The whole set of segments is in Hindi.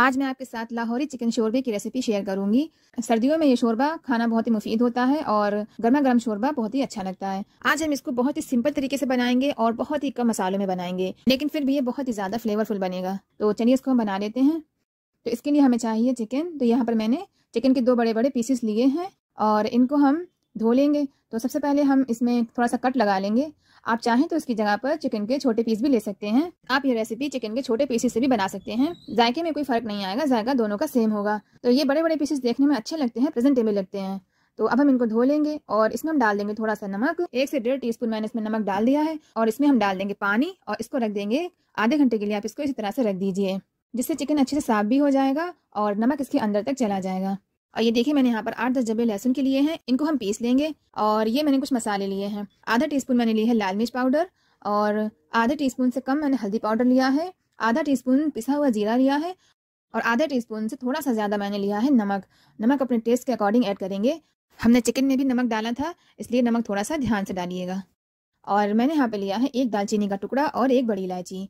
आज मैं आपके साथ लाहौरी चिकन शोरबे की रेसिपी शेयर करूंगी सर्दियों में ये शोरबा खाना बहुत ही मुफीद होता है और गर्मा गर्म शोरबा बहुत ही अच्छा लगता है आज हम इसको बहुत ही सिंपल तरीके से बनाएंगे और बहुत ही कम मसालों में बनाएंगे लेकिन फिर भी ये बहुत ही ज़्यादा फ्लेवरफुल बनेगा तो चलिए इसको हम बना लेते हैं तो इसके लिए हमें चाहिए चिकन तो यहाँ पर मैंने चिकन के दो बड़े बड़े पीसेस लिए हैं और इनको हम धो लेंगे तो सबसे पहले हम इसमें थोड़ा सा कट लगा लेंगे आप चाहें तो इसकी जगह पर चिकन के छोटे पीस भी ले सकते हैं आप ये रेसिपी चिकन के छोटे पीसेस से भी बना सकते हैं जायके में कोई फर्क नहीं आएगा जायका दोनों का सेम होगा तो ये बड़े बड़े पीसेस देखने में अच्छे लगते हैं प्रेजेंटेबल लगते हैं तो अब हम इनको धो लेंगे और इसमें हम डाल देंगे थोड़ा सा नमक एक से डेढ़ टीस्पून मैंने इसमें नमक डाल दिया है और इसमें हम डाल देंगे पानी और इसको रख देंगे आधे घंटे के लिए आप इसको इसी तरह से रख दीजिए जिससे चिकन अच्छे से साफ भी हो जाएगा और नमक इसके अंदर तक चला जाएगा और ये देखिए मैंने यहाँ पर आठ दस जबड़े लहसुन के लिए हैं इनको हम पीस लेंगे और ये मैंने कुछ मसाले लिए हैं आधा टीस्पून मैंने लिए है लाल मिर्च पाउडर और आधा टीस्पून से कम मैंने हल्दी पाउडर लिया है आधा टीस्पून पिसा हुआ जीरा लिया है और आधा टीस्पून से थोड़ा सा ज़्यादा मैंने लिया है नमक नमक अपने टेस्ट के अकॉर्डिंग ऐड करेंगे हमने चिकन में भी नमक डाला था इसलिए नमक थोड़ा सा ध्यान से डालिएगा और मैंने यहाँ पे लिया है एक दालचीनी का टुकड़ा और एक बड़ी इलायची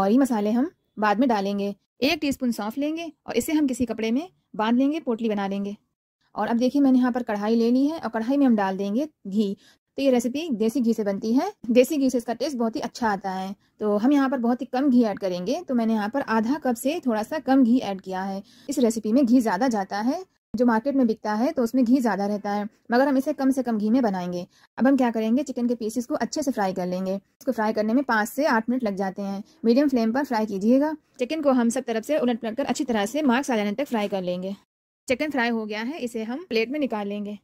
और ये मसाले हम बाद में डालेंगे एक टीस्पून सौंफ लेंगे और इसे हम किसी कपड़े में बांध लेंगे पोटली बना लेंगे और अब देखिए मैंने यहाँ पर कढ़ाई ले ली है और कढ़ाई में हम डाल देंगे घी तो ये रेसिपी देसी घी से बनती है देसी घी से इसका टेस्ट बहुत ही अच्छा आता है तो हम यहाँ पर बहुत ही कम घी ऐड करेंगे तो मैंने यहाँ पर आधा कप से थोड़ा सा कम घी ऐड किया है इस रेसिपी में घी ज़्यादा जाता है जो मार्केट में बिकता है तो उसमें घी ज़्यादा रहता है मगर हम इसे कम से कम घी में बनाएंगे अब हम क्या करेंगे चिकन के पीसेस को अच्छे से फ्राई कर लेंगे इसको फ्राई करने में पाँच से आठ मिनट लग जाते हैं मीडियम फ्लेम पर फ्राई कीजिएगा चिकन को हम सब तरफ से उलट पलट कर अच्छी तरह से मार्क्स आ जाने तक फ्राई कर लेंगे चिकन फ्राई हो गया है इसे हम प्लेट में निकाल लेंगे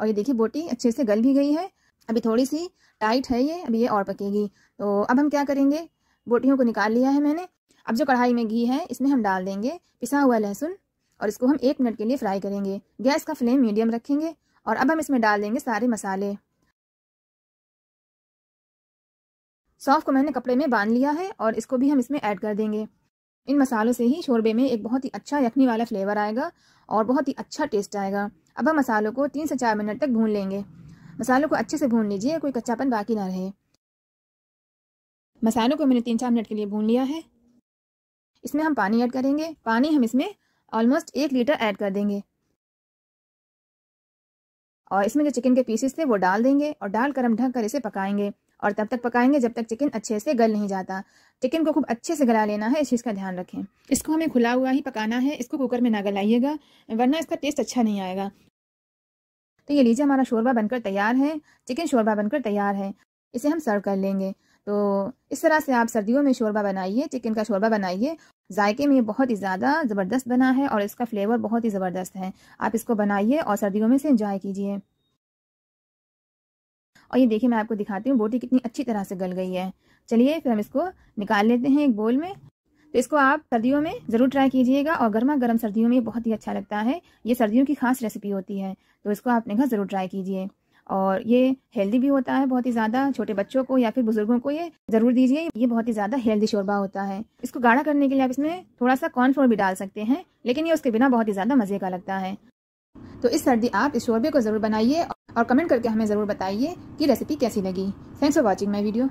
और ये देखिए बोटी अच्छे से गल भी गई है अभी थोड़ी सी टाइट है ये अभी ये और पकेगी तो अब हम क्या करेंगे बोटियों को निकाल लिया है मैंने अब जो कढ़ाई में घी है इसमें हम डाल देंगे पिसा हुआ लहसुन और इसको हम एक मिनट के लिए फ्राई करेंगे गैस का फ्लेम मीडियम रखेंगे और अब हम इसमें डाल देंगे सारे मसाले सौंफ को मैंने कपड़े में बांध लिया है और इसको भी हम इसमें ऐड कर देंगे इन मसालों से ही शोरबे में एक बहुत ही अच्छा यखनी वाला फ्लेवर आएगा और बहुत ही अच्छा टेस्ट आएगा अब हम मसालों को तीन से चार मिनट तक भून लेंगे मसालों को अच्छे से भून लीजिए कोई कच्चापन बाकी ना रहे मसालों को मैंने तीन चार मिनट के लिए भून लिया है इसमें हम पानी ऐड करेंगे पानी हम इसमें ऑलमोस्ट एक लीटर ऐड कर देंगे और इसमें जो चिकन के पीसेस थे वो डाल देंगे और डालकर हम ढक कर इसे पकाएंगे और तब तक पकाएंगे जब तक चिकन अच्छे से गल नहीं जाता चिकन को खूब अच्छे से गला लेना है इस चीज़ का ध्यान रखें इसको हमें खुला हुआ ही पकाना है इसको कुकर में ना गलाइएगा वरना इसका टेस्ट अच्छा नहीं आएगा तो ये लीजिए हमारा शोरबा बनकर तैयार है चिकन शोरबा बनकर तैयार है इसे हम सर्व कर लेंगे तो इस तरह से आप सर्दियों में शोरबा बनाइए चिकन का शोरबा बनाइए जायके में ये बहुत ही ज़्यादा ज़बरदस्त बना है और इसका फ्लेवर बहुत ही ज़बरदस्त है आप इसको बनाइए और सर्दियों में से इंजॉय कीजिए और ये देखिए मैं आपको दिखाती हूँ बोटी कितनी अच्छी तरह से गल गई है चलिए फिर हम इसको निकाल लेते हैं एक बोल में तो इसको आप सर्दियों में ज़रूर ट्राई कीजिएगा और गर्मा गर्म सर्दियों में बहुत ही अच्छा लगता है ये सर्दियों की खास रेसिपी होती है तो इसको आप अपने घर ज़रूर ट्राई कीजिए और ये हेल्दी भी होता है बहुत ही ज़्यादा छोटे बच्चों को या फिर बुजुर्गों को ये ज़रूर दीजिए ये बहुत ही ज़्यादा हेल्दी शोरबा होता है इसको गाढ़ा करने के लिए आप इसमें थोड़ा सा कॉर्नफ्लोर भी डाल सकते हैं लेकिन ये उसके बिना बहुत ही ज़्यादा मज़े का लगता है तो इस सर्दी आप इस शोरबे को ज़रूर बनाइए और कमेंट करके हमें ज़रूर बताइए कि रेसिपी कैसी लगी thanks for watching my video